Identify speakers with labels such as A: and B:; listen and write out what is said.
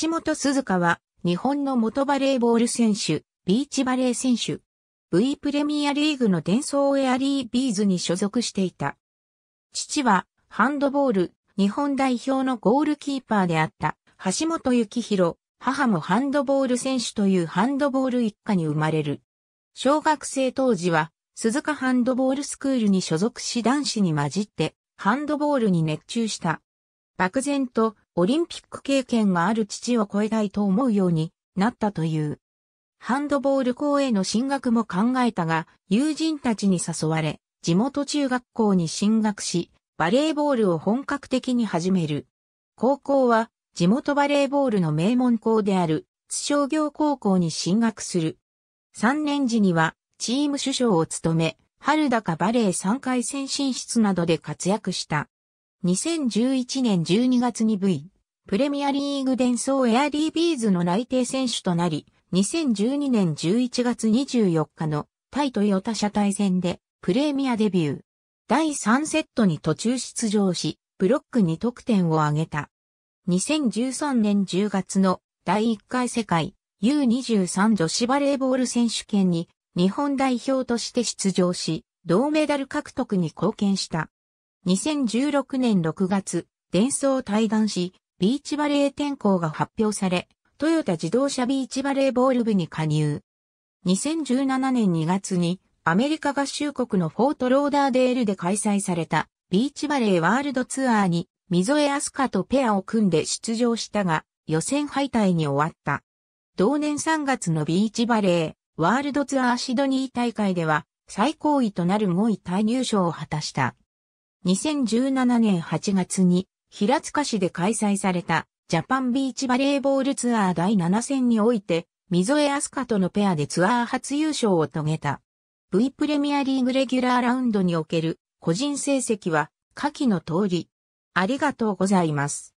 A: 橋本鈴鹿は、日本の元バレーボール選手、ビーチバレー選手。V プレミアリーグの伝送エアリービーズに所属していた。父は、ハンドボール、日本代表のゴールキーパーであった橋本幸宏、母もハンドボール選手というハンドボール一家に生まれる。小学生当時は、鈴鹿ハンドボールスクールに所属し男子に混じって、ハンドボールに熱中した。漠然とオリンピック経験がある父を超えたいと思うようになったという。ハンドボール校への進学も考えたが、友人たちに誘われ、地元中学校に進学し、バレーボールを本格的に始める。高校は地元バレーボールの名門校である津商業高校に進学する。3年時にはチーム首相を務め、春高バレー3回戦進出などで活躍した。2011年12月に V、プレミアリーグ伝送エアリービーズの内定選手となり、2012年11月24日のタイトヨタ車対戦でプレミアデビュー。第3セットに途中出場し、ブロックに得点を挙げた。2013年10月の第1回世界 U23 女子バレーボール選手権に日本代表として出場し、銅メダル獲得に貢献した。2016年6月、伝送対談し、ビーチバレー転向が発表され、トヨタ自動車ビーチバレーボール部に加入。2017年2月にアメリカ合衆国のフォートローダーデールで開催されたビーチバレーワールドツアーに溝江飛鳥とペアを組んで出場したが予選敗退に終わった。同年3月のビーチバレーワールドツアーシドニー大会では最高位となる5位退入賞を果たした。2017年8月に平塚市で開催されたジャパンビーチバレーボールツアー第7戦において、溝江飛鳥とのペアでツアー初優勝を遂げた。V プレミアリーグレギュラーラウンドにおける個人成績は下記の通り。ありがとうございます。